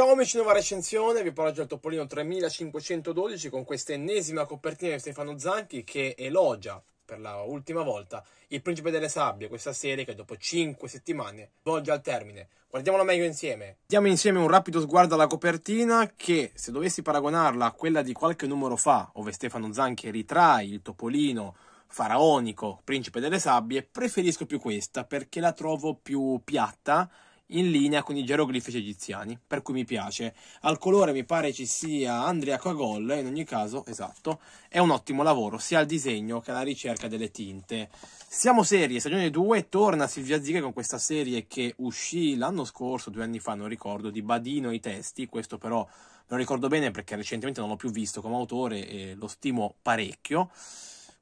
Ciao amici Nuova Recensione, vi parlo già del Topolino 3512 con questa ennesima copertina di Stefano Zanchi che elogia per la ultima volta Il Principe delle Sabbie, questa serie che dopo 5 settimane volge al termine. Guardiamola meglio insieme. Diamo insieme un rapido sguardo alla copertina che, se dovessi paragonarla a quella di qualche numero fa, dove Stefano Zanchi ritrae il Topolino faraonico, Principe delle Sabbie, preferisco più questa perché la trovo più piatta in linea con i geroglifici egiziani, per cui mi piace. Al colore mi pare ci sia Andrea Cagol, in ogni caso, esatto, è un ottimo lavoro sia al disegno che alla ricerca delle tinte. Siamo serie, stagione 2, torna Silvia Ziga con questa serie che uscì l'anno scorso, due anni fa, non ricordo, di Badino i testi, questo però non ricordo bene perché recentemente non l'ho più visto come autore e lo stimo parecchio.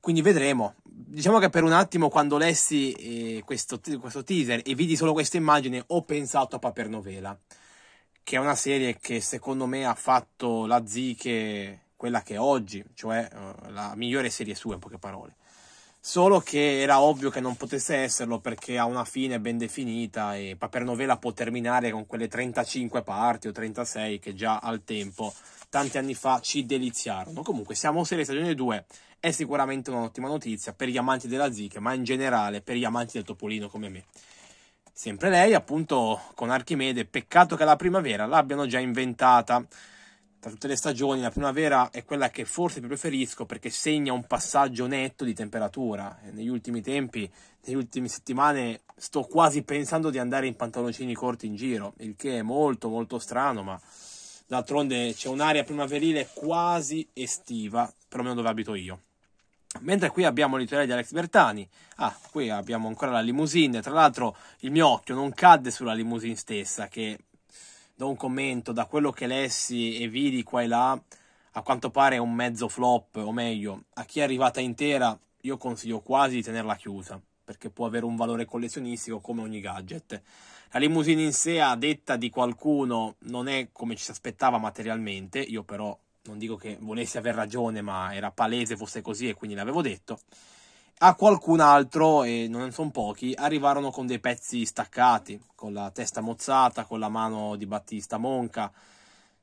Quindi vedremo. Diciamo che per un attimo, quando lessi eh, questo, questo, teaser e vidi solo questa immagine, ho pensato a Paper Novela, che è una serie che secondo me ha fatto la Ziche quella che è oggi, cioè eh, la migliore serie sua, in poche parole. Solo che era ovvio che non potesse esserlo perché ha una fine ben definita e Paper Novela può terminare con quelle 35 parti o 36 che già al tempo, tanti anni fa, ci deliziarono. Comunque siamo serie stagione 2 è sicuramente un'ottima notizia per gli amanti della Zika, ma in generale per gli amanti del Topolino come me. Sempre lei, appunto, con Archimede, peccato che la primavera l'abbiano già inventata. Tra tutte le stagioni, la primavera è quella che forse più preferisco perché segna un passaggio netto di temperatura. negli ultimi tempi, nelle ultime settimane, sto quasi pensando di andare in pantaloncini corti in giro, il che è molto, molto strano, ma D'altronde c'è un'area primaverile quasi estiva, perlomeno dove abito io. Mentre qui abbiamo l'editoriale di Alex Bertani, ah, qui abbiamo ancora la limousine, tra l'altro il mio occhio non cadde sulla limousine stessa, che da un commento, da quello che lessi e vidi qua e là, a quanto pare è un mezzo flop, o meglio, a chi è arrivata intera io consiglio quasi di tenerla chiusa, perché può avere un valore collezionistico come ogni gadget. La limousine in sé, a detta di qualcuno, non è come ci si aspettava materialmente, io però non dico che volessi aver ragione, ma era palese fosse così e quindi l'avevo detto. A qualcun altro, e non sono pochi, arrivarono con dei pezzi staccati, con la testa mozzata, con la mano di Battista Monca,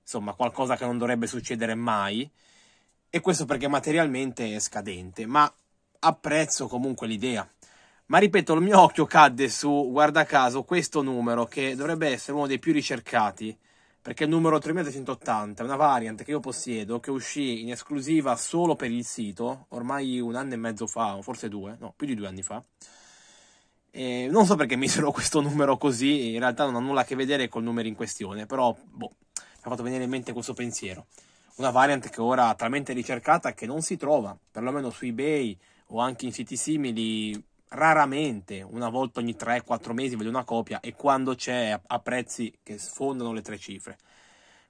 insomma qualcosa che non dovrebbe succedere mai. E questo perché materialmente è scadente, ma apprezzo comunque l'idea. Ma ripeto, il mio occhio cadde su, guarda caso, questo numero che dovrebbe essere uno dei più ricercati, perché è il numero 3380, una variant che io possiedo, che uscì in esclusiva solo per il sito, ormai un anno e mezzo fa, o forse due, no, più di due anni fa. E non so perché misero questo numero così, in realtà non ha nulla a che vedere col numero in questione, però boh, mi ha fatto venire in mente questo pensiero. Una variant che ora è talmente ricercata che non si trova, perlomeno su eBay o anche in siti simili, raramente, una volta ogni 3-4 mesi vedo una copia e quando c'è a prezzi che sfondano le tre cifre.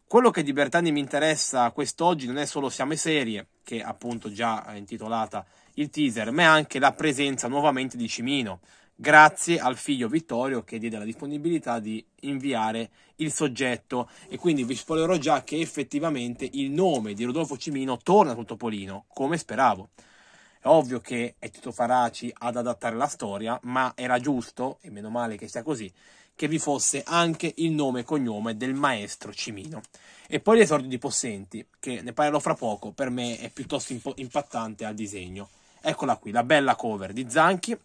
Quello che di Bertani mi interessa quest'oggi non è solo Siamo Serie, che appunto già è intitolata il teaser, ma è anche la presenza nuovamente di Cimino, grazie al figlio Vittorio che diede la disponibilità di inviare il soggetto e quindi vi spoilerò già che effettivamente il nome di Rodolfo Cimino torna sul Topolino, come speravo. È ovvio che è tutto Faraci ad adattare la storia, ma era giusto, e meno male che sia così, che vi fosse anche il nome e cognome del maestro Cimino. E poi l'esordio di Possenti, che ne parlerò fra poco, per me è piuttosto imp- impattante al disegno. Eccola qui, la bella cover di Zanchi.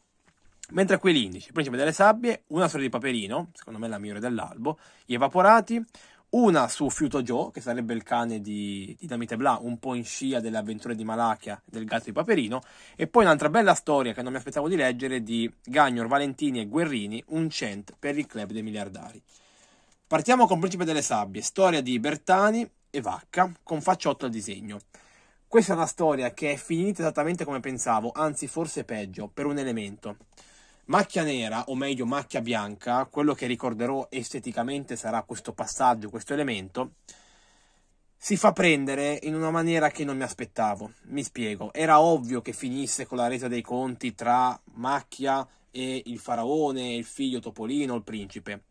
Mentre qui l'indice, Principe delle Sabbie, Una storia di Paperino, secondo me la migliore dell'albo, Gli Evaporati, una su Fiuto Joe, che sarebbe il cane di, di Damite Bla, un po' in scia delle avventure di Malachia del gatto di Paperino, e poi un'altra bella storia che non mi aspettavo di leggere di Gagnor, Valentini e Guerrini, un cent per il club dei miliardari. Partiamo con Principe delle Sabbie, storia di Bertani e Vacca, con facciotto al disegno. Questa è una storia che è finita esattamente come pensavo, anzi forse peggio, per un elemento. Macchia nera, o meglio macchia bianca, quello che ricorderò esteticamente sarà questo passaggio, questo elemento, si fa prendere in una maniera che non mi aspettavo. Mi spiego, era ovvio che finisse con la resa dei conti tra macchia e il faraone, il figlio Topolino, il principe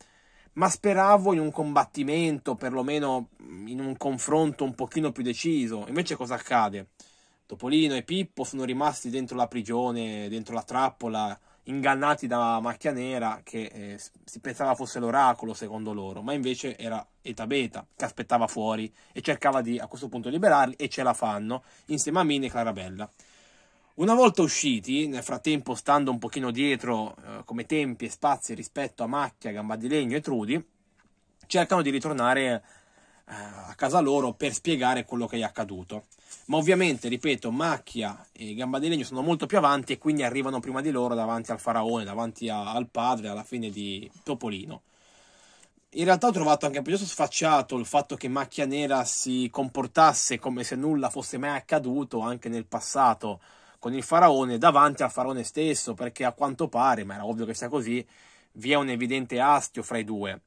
ma speravo in un combattimento, perlomeno mm, in un confronto un pochino più deciso. Invece cosa accade? Topolino e Pippo sono rimasti dentro la prigione, dentro la trappola, ingannati da Macchia Nera che eh, si pensava fosse l'oracolo secondo loro, ma invece era Eta Beta che aspettava fuori e cercava di a questo punto liberarli e ce la fanno insieme a Mini e Clarabella. Una volta usciti, nel frattempo stando un pochino dietro eh, come tempi e spazi rispetto a Macchia, Gamba di Legno e Trudi, cercano di ritornare eh, a casa loro per spiegare quello che è accaduto. Ma ovviamente, ripeto, Macchia e Gamba di Legno sono molto più avanti e quindi arrivano prima di loro davanti al faraone, davanti a, al padre alla fine di Topolino. In realtà ho trovato anche piuttosto sfacciato il fatto che Macchia Nera si comportasse come se nulla fosse mai accaduto anche nel passato con il faraone davanti al faraone stesso, perché a quanto pare, ma era ovvio che sia così, vi è un evidente astio fra i due.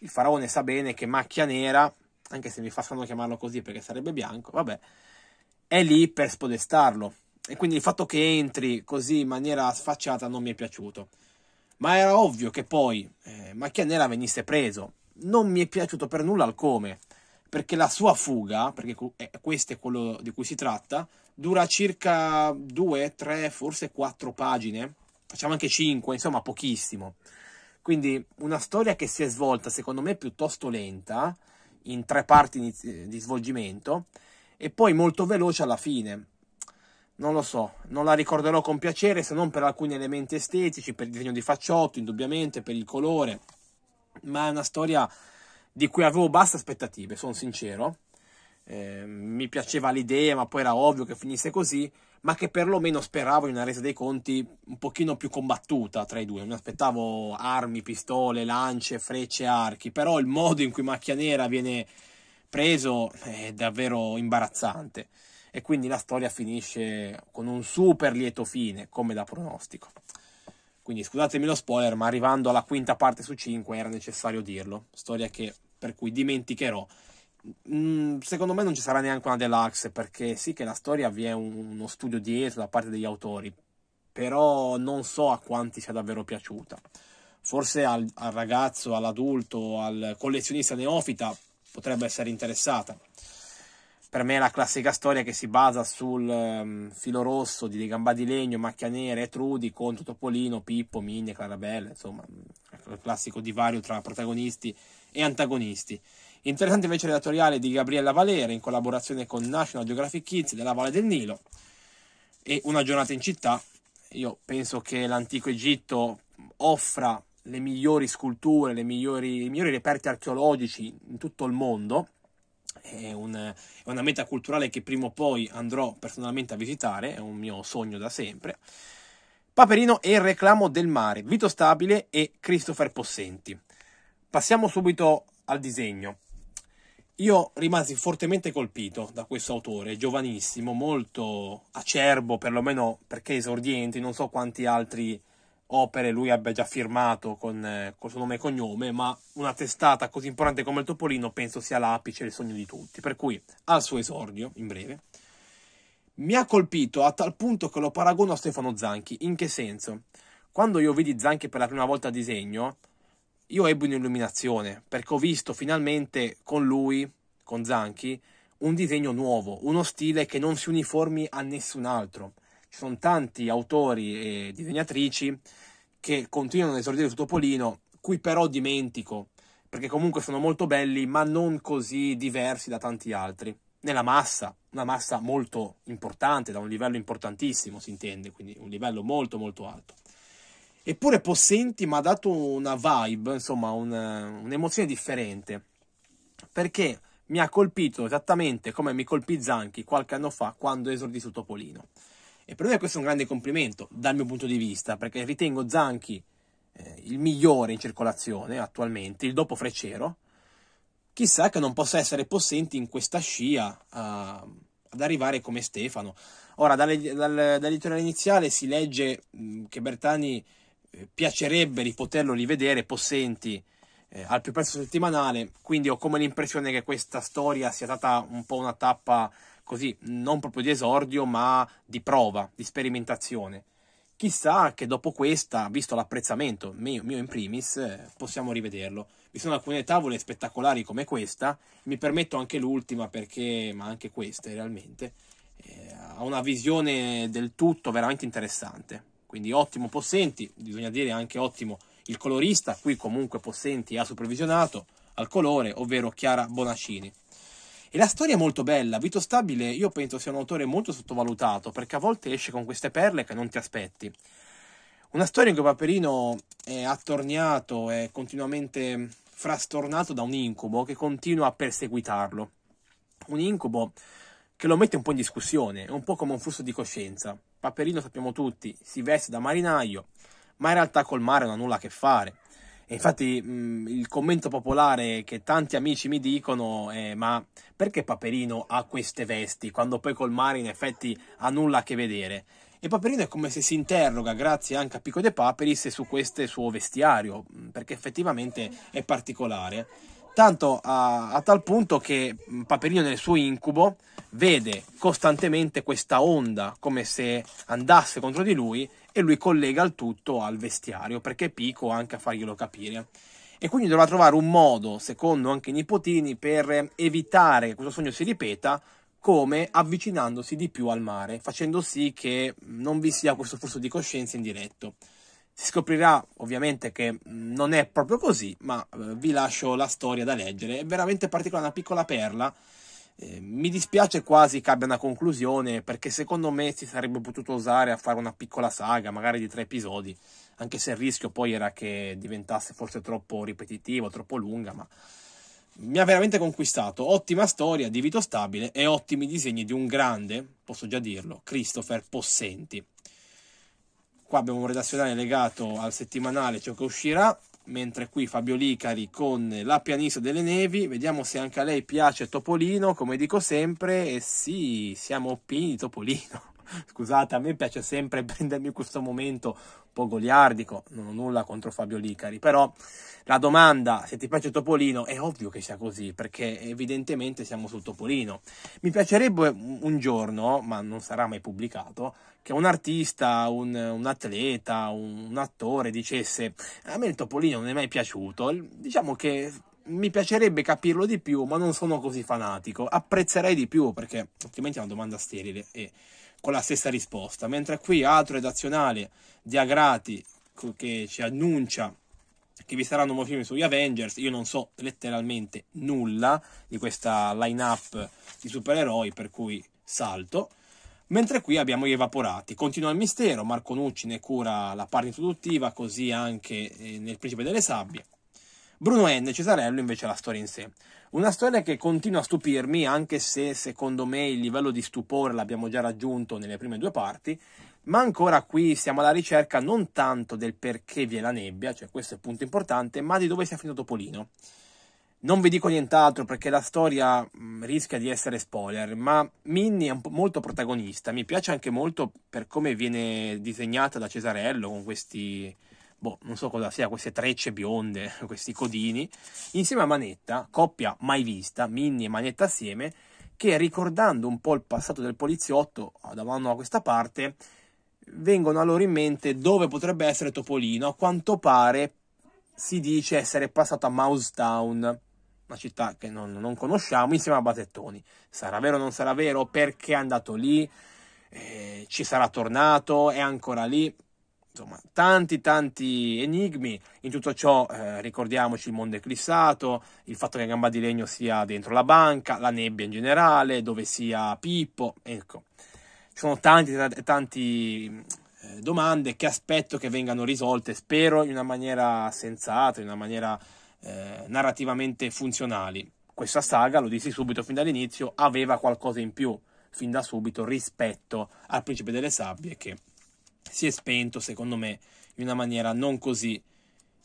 Il faraone sa bene che Macchia Nera anche se mi fa strano chiamarlo così perché sarebbe bianco, vabbè, è lì per spodestarlo. E quindi il fatto che entri così in maniera sfacciata non mi è piaciuto. Ma era ovvio che poi eh, Macchia Nera venisse preso. Non mi è piaciuto per nulla il come, perché la sua fuga, perché eh, questo è quello di cui si tratta, dura circa 2, 3, forse 4 pagine, facciamo anche 5, insomma pochissimo. Quindi una storia che si è svolta secondo me piuttosto lenta, in tre parti di svolgimento e poi molto veloce alla fine. Non lo so, non la ricorderò con piacere se non per alcuni elementi estetici, per il disegno di facciotto, indubbiamente, per il colore, ma è una storia di cui avevo basse aspettative, sono sincero. Eh, mi piaceva l'idea, ma poi era ovvio che finisse così ma che perlomeno speravo in una resa dei conti un pochino più combattuta tra i due. Mi aspettavo armi, pistole, lance, frecce, archi, però il modo in cui Macchia Nera viene preso è davvero imbarazzante e quindi la storia finisce con un super lieto fine, come da pronostico. Quindi scusatemi lo spoiler, ma arrivando alla quinta parte su 5 era necessario dirlo, storia che, per cui dimenticherò Mm, secondo me non ci sarà neanche una deluxe perché sì che la storia vi è uno studio dietro da parte degli autori, però non so a quanti sia davvero piaciuta. Forse al, al ragazzo, all'adulto, al collezionista neofita potrebbe essere interessata. Per me è la classica storia che si basa sul um, filo rosso di Gamba di Legno, Macchia Nera e Trudi contro Topolino, Pippo, Minia, Clarabella, insomma, mm, il classico divario tra protagonisti e antagonisti. Interessante invece il di Gabriella Valere in collaborazione con National Geographic Kids della Valle del Nilo e Una giornata in città. Io penso che l'antico Egitto offra le migliori sculture, le migliori, i migliori reperti archeologici in tutto il mondo. È, un, è, una meta culturale che prima o poi andrò personalmente a visitare, è un mio sogno da sempre. Paperino e il reclamo del mare, Vito Stabile e Christopher Possenti. Passiamo subito al disegno. Io rimasi fortemente colpito da questo autore, giovanissimo, molto acerbo, perlomeno perché esordiente, non so quanti altri opere lui abbia già firmato con il eh, suo nome e cognome, ma una testata così importante come il Topolino penso sia l'apice e il sogno di tutti. Per cui al suo esordio, in breve, mi ha colpito a tal punto che lo paragono a Stefano Zanchi. In che senso? Quando io vidi Zanchi per la prima volta a disegno, io ebbi un'illuminazione perché ho visto finalmente con lui, con Zanchi, un disegno nuovo, uno stile che non si uniformi a nessun altro. Ci sono tanti autori e disegnatrici che continuano ad esordire su Topolino, cui però dimentico, perché comunque sono molto belli, ma non così diversi da tanti altri. Nella massa, una massa molto importante, da un livello importantissimo si intende, quindi un livello molto molto alto eppure possenti, ma ha dato una vibe, insomma, un, un'emozione differente. Perché mi ha colpito esattamente come mi colpì Zanchi qualche anno fa quando esordì su Topolino. E per me questo è un grande complimento dal mio punto di vista, perché ritengo Zanchi eh, il migliore in circolazione attualmente, il dopo Freccero. Chissà che non possa essere possenti in questa scia uh, ad arrivare come Stefano. Ora, dalle, dal, dall'editoriale iniziale si legge mh, che Bertani piacerebbe di poterlo rivedere possenti eh, al più presto settimanale, quindi ho come l'impressione che questa storia sia stata un po' una tappa così, non proprio di esordio, ma di prova, di sperimentazione. Chissà che dopo questa, visto l'apprezzamento mio, mio in primis, eh, possiamo rivederlo. Vi sono alcune tavole spettacolari come questa, mi permetto anche l'ultima perché, ma anche queste realmente, eh, ha una visione del tutto veramente interessante quindi ottimo Possenti, bisogna dire anche ottimo il colorista, qui comunque Possenti ha supervisionato al colore, ovvero Chiara Bonacini. E la storia è molto bella, Vito Stabile io penso sia un autore molto sottovalutato perché a volte esce con queste perle che non ti aspetti. Una storia in cui Paperino è attorniato, è continuamente frastornato da un incubo che continua a perseguitarlo. Un incubo che lo mette un po' in discussione, è un po' come un flusso di coscienza. Paperino sappiamo tutti, si veste da marinaio, ma in realtà col mare non ha nulla a che fare. E infatti mh, il commento popolare che tanti amici mi dicono è ma perché Paperino ha queste vesti quando poi col mare in effetti ha nulla a che vedere? E Paperino è come se si interroga, grazie anche a Pico de Paperis, su questo suo vestiario, perché effettivamente è particolare tanto a, a, tal punto che Paperino nel suo incubo vede costantemente questa onda come se andasse contro di lui e lui collega il tutto al vestiario perché è Pico anche a farglielo capire. E quindi dovrà trovare un modo, secondo anche i nipotini, per evitare che questo sogno si ripeta come avvicinandosi di più al mare, facendo sì che non vi sia questo flusso di coscienza in diretto. Si scoprirà ovviamente che mm, non è proprio così, ma eh, vi lascio la storia da leggere. È veramente particolare, una piccola perla. Eh, mi dispiace quasi che abbia una conclusione perché secondo me si sarebbe potuto usare a fare una piccola saga, magari di tre episodi, anche se il rischio poi era che diventasse forse troppo ripetitivo, troppo lunga, ma mi ha veramente conquistato. Ottima storia di Vito Stabile e ottimi disegni di un grande, posso già dirlo, Christopher Possenti. Qua abbiamo un redazionale legato al settimanale ciò che uscirà, mentre qui Fabio Licari con La pianista delle nevi, vediamo se anche a lei piace Topolino, come dico sempre, e sì, siamo opini di Topolino. Scusate, a me piace sempre prendermi questo momento un po' goliardico, non ho nulla contro Fabio Licari, però la domanda se ti piace Topolino è ovvio che sia così, perché evidentemente siamo su Topolino. Mi piacerebbe un giorno, ma non sarà mai pubblicato, che un artista, un, un atleta, un, un attore dicesse a me il Topolino non è mai piaciuto, diciamo che mi piacerebbe capirlo di più, ma non sono così fanatico. Apprezzerei di più perché altrimenti è una domanda sterile e con la stessa risposta, mentre qui altro redazionale di Agrati che ci annuncia che vi saranno nuovi film sugli Avengers, io non so letteralmente nulla di questa line-up di supereroi, per cui salto. Mentre qui abbiamo gli evaporati. Continua il mistero, Marco Nucci ne cura la parte introduttiva, così anche eh, nel Principe delle Sabbie. Bruno N. Cesarello invece la storia in sé. Una storia che continua a stupirmi, anche se secondo me il livello di stupore l'abbiamo già raggiunto nelle prime due parti, ma ancora qui siamo alla ricerca non tanto del perché vi è la nebbia, cioè questo è il punto importante, ma di dove sia finito Topolino. Non vi dico nient'altro perché la storia mm, rischia di essere spoiler, ma Minnie è molto protagonista, mi piace anche molto per come viene disegnata da Cesarello con questi boh, non so cosa sia, queste trecce bionde, questi codini, insieme a Manetta, coppia mai vista, Minnie e Manetta assieme, che ricordando un po' il passato del poliziotto ah, da un anno a questa parte, vengono a loro in mente dove potrebbe essere Topolino, a quanto pare si dice essere passato a Mousetown, una città che non, non, conosciamo, insieme a Batettoni. Sarà vero o non sarà vero? Perché è andato lì? Eh, ci sarà tornato? È ancora lì? Insomma, tanti tanti enigmi. In tutto ciò eh, ricordiamoci il mondo eclissato, il fatto che Gamba di Legno sia dentro la banca, la nebbia in generale, dove sia Pippo. Ecco, ci sono tanti tanti eh, domande che aspetto che vengano risolte, spero in una maniera sensata, in una maniera eh, narrativamente funzionali. Questa saga, lo dissi subito fin dall'inizio, aveva qualcosa in più fin da subito rispetto al Principe delle Sabbie che si è spento, secondo me, in una maniera non così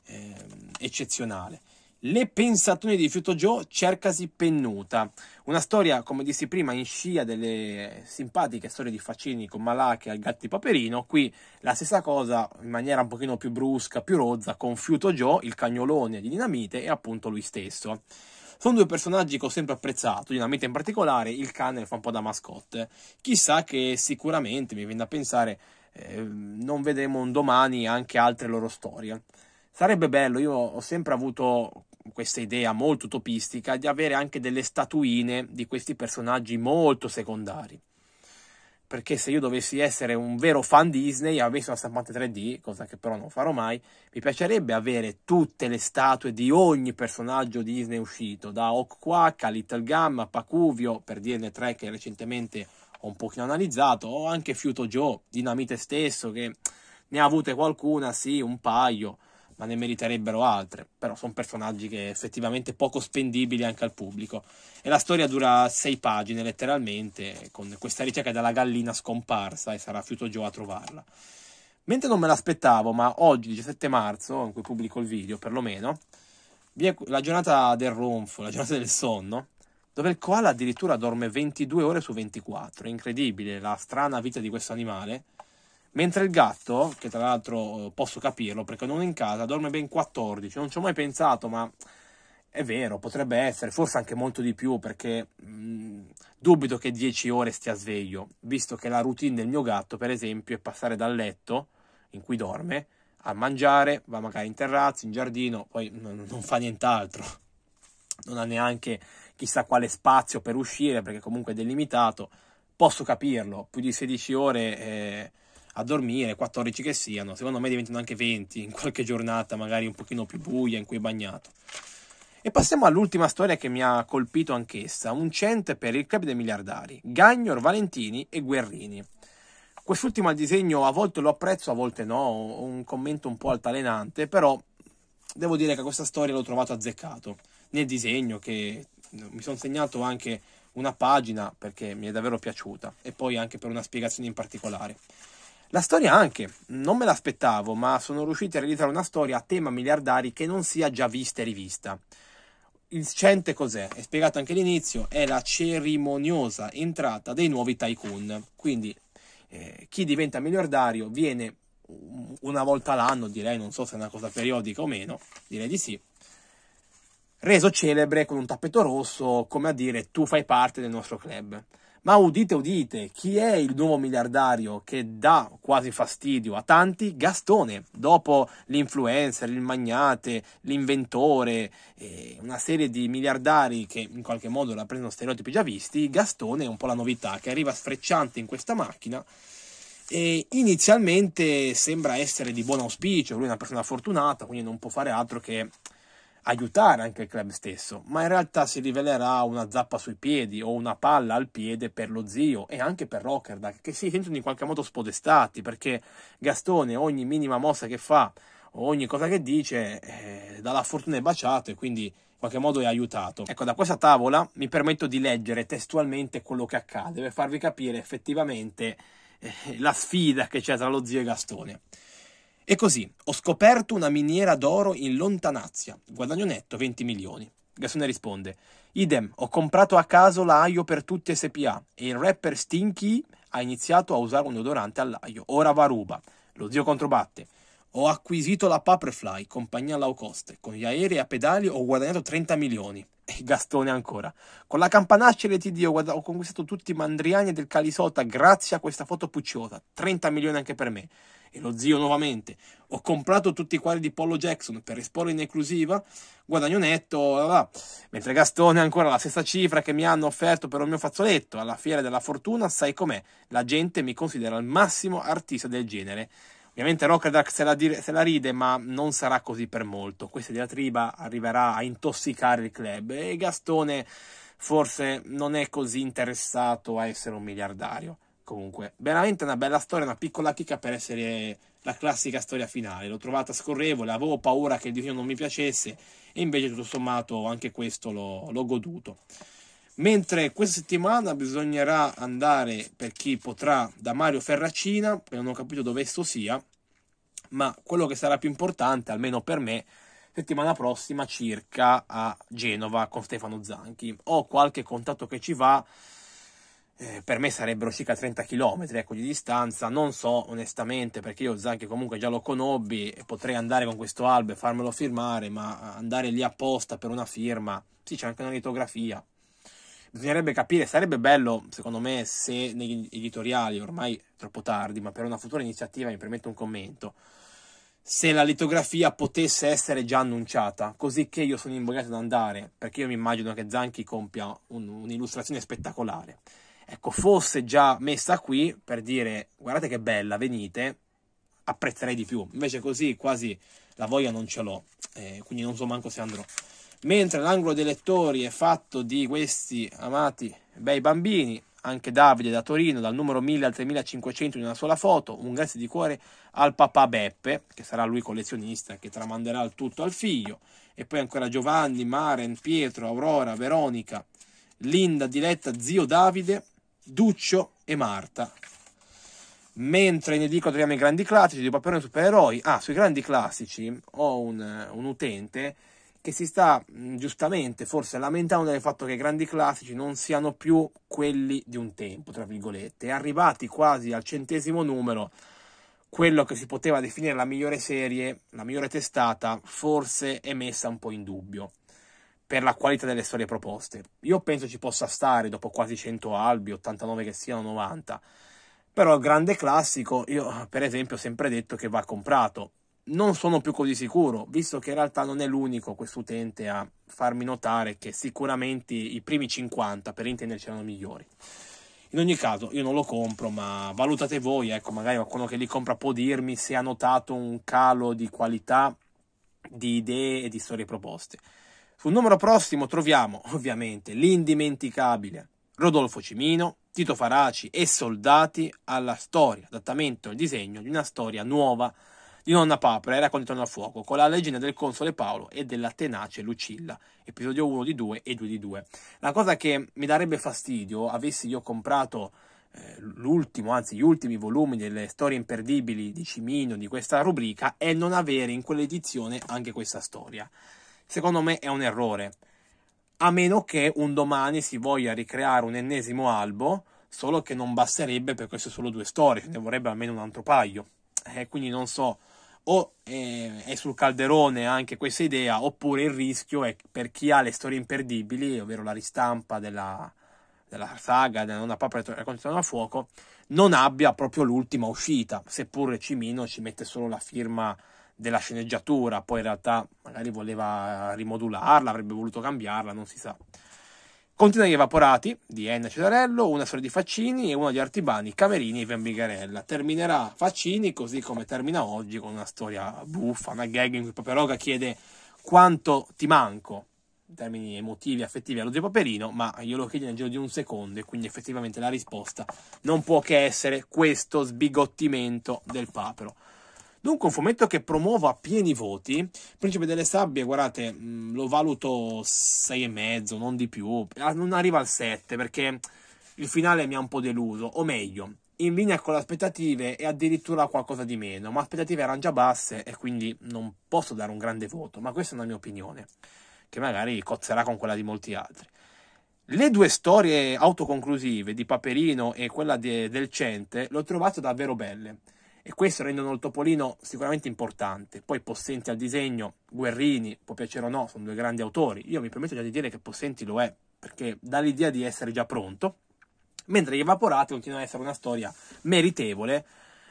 eh, eccezionale. Le pensazioni di Fiuto Joe, cercasi pennuta. Una storia, come dissi prima, in scia delle simpatiche storie di Facini con Malache al Gatti Paperino. Qui la stessa cosa, in maniera un pochino più brusca, più rozza, con Fiuto Joe, il cagnolone di Dinamite e appunto lui stesso. Sono due personaggi che ho sempre apprezzato, Dinamite in particolare, il cane fa un po' da mascotte. Chissà che sicuramente, mi viene da pensare, Ehm, non vedremo un domani anche altre loro storie. Sarebbe bello, io ho sempre avuto questa idea molto utopistica di avere anche delle statuine di questi personaggi molto secondari. Perché se io dovessi essere un vero fan Disney, e avessi una stampante 3D, cosa che però non farò mai, mi piacerebbe avere tutte le statue di ogni personaggio Disney uscito, da Oak Quack a Little Gum a Pacuvio, per dirne tre che recentemente ho un pochino analizzato, ho anche Fiuto Joe, Dinamite stesso, che ne ha avute qualcuna, sì, un paio, ma ne meriterebbero altre, però sono personaggi che effettivamente poco spendibili anche al pubblico. E la storia dura sei pagine letteralmente, con questa ricerca della gallina scomparsa e sarà Fiuto Joe a trovarla. Mentre non me l'aspettavo, ma oggi, 17 marzo, in cui pubblico il video perlomeno, la giornata del ronfo, la giornata del sonno, dove il koala addirittura dorme 22 ore su 24. Incredibile la strana vita di questo animale. Mentre il gatto, che tra l'altro eh, posso capirlo perché non è in casa, dorme ben 14. Non ci ho mai pensato, ma è vero, potrebbe essere, forse anche molto di più perché mh, mm, dubito che 10 ore stia sveglio, visto che la routine del mio gatto, per esempio, è passare dal letto in cui dorme a mangiare, va magari in terrazzo, in giardino, poi non fa nient'altro. Non ha neanche chissà quale spazio per uscire perché comunque è delimitato, posso capirlo, più di 16 ore eh, a dormire, 14 che siano, secondo me diventano anche 20 in qualche giornata magari un pochino più buia in cui è bagnato. E passiamo all'ultima storia che mi ha colpito anch'essa, un cent per il club dei miliardari, Gagnor, Valentini e Guerrini. Quest'ultimo al disegno a volte lo apprezzo, a volte no, un commento un po' altalenante, però devo dire che questa storia l'ho trovato azzeccato, nel disegno che mi sono segnato anche una pagina perché mi è davvero piaciuta e poi anche per una spiegazione in particolare. La storia anche, non me l'aspettavo, ma sono riusciti a realizzare una storia a tema miliardari che non sia già vista e rivista. Il Cente cos'è? È spiegato anche all'inizio, è la cerimoniosa entrata dei nuovi tycoon. Quindi eh, chi diventa miliardario viene una volta l'anno, direi, non so se è una cosa periodica o meno, direi di sì, reso celebre con un tappeto rosso, come a dire tu fai parte del nostro club. Ma udite, udite, chi è il nuovo miliardario che dà quasi fastidio a tanti? Gastone, dopo l'influencer, il magnate, l'inventore, eh, una serie di miliardari che in qualche modo rappresentano stereotipi già visti, Gastone è un po' la novità che arriva sfrecciante in questa macchina e inizialmente sembra essere di buon auspicio, lui è una persona fortunata, quindi non può fare altro che aiutare anche il club stesso, ma in realtà si rivelerà una zappa sui piedi o una palla al piede per lo zio e anche per Rockerdag, che si sentono in qualche modo spodestati perché Gastone ogni minima mossa che fa, ogni cosa che dice, eh, dalla fortuna è baciato e quindi in qualche modo è aiutato. Ecco, da questa tavola mi permetto di leggere testualmente quello che accade per farvi capire effettivamente eh, la sfida che c'è tra lo zio e Gastone. E così ho scoperto una miniera d'oro in lontanazia. guadagno netto 20 milioni. Gassone risponde: Idem, ho comprato a caso l'aio per tutti SPA e il rapper Stinky ha iniziato a usare un odorante all'aio. Ora va ruba. Lo zio controbatte. Ho acquisito la Paperfly, compagnia low cost. Con gli aerei a pedali ho guadagnato 30 milioni. E Gastone ancora. Con la campanaccia e le TD ho, guada- ho conquistato tutti i mandriani del Calisota grazie a questa foto pucciosa. 30 milioni anche per me e lo zio nuovamente, ho comprato tutti i quadri di Pollo Jackson per esporre in esclusiva, guadagno netto, là, là. mentre Gastone ha ancora la stessa cifra che mi hanno offerto per un mio fazzoletto, alla Fiera della Fortuna sai com'è, la gente mi considera il massimo artista del genere. Ovviamente Rockerdark se, se la, ride, ma non sarà così per molto. Questa diatriba arriverà a intossicare il club e Gastone forse non è così interessato a essere un miliardario. Comunque, veramente una bella storia, una piccola chicca per essere la classica storia finale. L'ho trovata scorrevole, avevo paura che il disegno non mi piacesse, e invece tutto sommato anche questo l'ho, l'ho goduto. Mentre questa settimana bisognerà andare, per chi potrà, da Mario Ferracina, che non ho capito dove esso sia, ma quello che sarà più importante, almeno per me, settimana prossima circa a Genova con Stefano Zanchi. Ho qualche contatto che ci va eh, per me sarebbero circa 30 km ecco, di distanza, non so onestamente perché io Zanchi comunque già lo conobbi e potrei andare con questo albo e farmelo firmare, ma andare lì apposta per una firma, sì c'è anche una litografia, bisognerebbe capire, sarebbe bello secondo me se negli editoriali, ormai troppo tardi, ma per una futura iniziativa mi permette un commento, se la litografia potesse essere già annunciata, così che io sono imbogliato ad andare, perché io mi immagino che Zanchi compia un, un'illustrazione spettacolare ecco, fosse già messa qui per dire guardate che bella, venite, apprezzerei di più. Invece così quasi la voglia non ce l'ho, eh, quindi non so manco se andrò. Mentre l'angolo dei lettori è fatto di questi amati bei bambini, anche Davide da Torino, dal numero 1000 al 3500 in una sola foto, un grazie di cuore al papà Beppe, che sarà lui collezionista, che tramanderà il tutto al figlio, e poi ancora Giovanni, Maren, Pietro, Aurora, Veronica, Linda, Diletta, zio Davide, Duccio e Marta. Mentre in edicola troviamo i grandi classici di Paperone Supereroi, ah, sui grandi classici ho un, un utente che si sta giustamente forse lamentando del fatto che i grandi classici non siano più quelli di un tempo, tra virgolette, arrivati quasi al centesimo numero, quello che si poteva definire la migliore serie, la migliore testata, forse è messa un po' in dubbio per la qualità delle storie proposte. Io penso ci possa stare dopo quasi 100 albi, 89 che siano 90. Però il grande classico, io per esempio ho sempre detto che va comprato. Non sono più così sicuro, visto che in realtà non è l'unico questo utente a farmi notare che sicuramente i primi 50, per intenderci, erano migliori. In ogni caso, io non lo compro, ma valutate voi, ecco, magari qualcuno che li compra può dirmi se ha notato un calo di qualità, di idee e di storie proposte. Sul numero prossimo troviamo, ovviamente, l'indimenticabile Rodolfo Cimino, Tito Faraci e Soldati alla storia, adattamento e disegno di una storia nuova di Nonna Papera era con al fuoco, con la leggenda del console Paolo e della tenace Lucilla, episodio 1 di 2 e 2 di 2. La cosa che mi darebbe fastidio, avessi io comprato eh, l'ultimo, anzi gli ultimi volumi delle storie imperdibili di Cimino, di questa rubrica, è non avere in quell'edizione anche questa storia secondo me è un errore. A meno che un domani si voglia ricreare un ennesimo albo, solo che non basterebbe per queste solo due storie, ne vorrebbe almeno un altro paio. Eh, quindi non so, o eh, è sul calderone anche questa idea, oppure il rischio è per chi ha le storie imperdibili, ovvero la ristampa della, della saga, della nonna papera raccontata a fuoco, non abbia proprio l'ultima uscita, seppur Cimino ci mette solo la firma della sceneggiatura, poi in realtà magari voleva rimodularla, avrebbe voluto cambiarla, non si sa. Contiene gli evaporati di Enna Cesarello, una storia di Faccini e uno di Artibani, Camerini e Vambigarella. Terminerà Faccini così come termina oggi con una storia buffa, una gag in cui Paperoga chiede quanto ti manco termini emotivi, affettivi allo zio Paperino, ma io lo chiedo nel giro di un secondo e quindi effettivamente la risposta non può che essere questo sbigottimento del papero. Dunque, un fumetto che promuovo a pieni voti. Principe delle Sabbie, guardate, mm, lo valuto 6,5, non di più. Non arriva al 7 perché il finale mi ha un po' deluso. O meglio, in linea con le aspettative e addirittura qualcosa di meno. Ma aspettative erano già basse e quindi non posso dare un grande voto. Ma questa è una mia opinione che magari cozzerà con quella di molti altri. Le due storie autoconclusive di Paperino e quella de, del Cente l'ho trovate davvero belle e questo rendono il Topolino sicuramente importante. Poi Possenti al disegno, Guerrini, può piacere o no, sono due grandi autori. Io mi permetto già di dire che Possenti lo è perché dà l'idea di essere già pronto, mentre gli evaporati continua a essere una storia meritevole.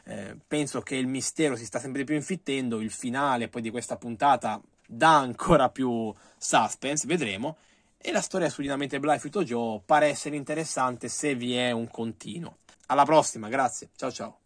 Eh, penso che il mistero si sta sempre più infittendo, il finale poi di questa puntata dà ancora più suspense, vedremo. E la storia su Dinamite Blyfield Joe pare essere interessante se vi è un continuo. Alla prossima, grazie, ciao ciao.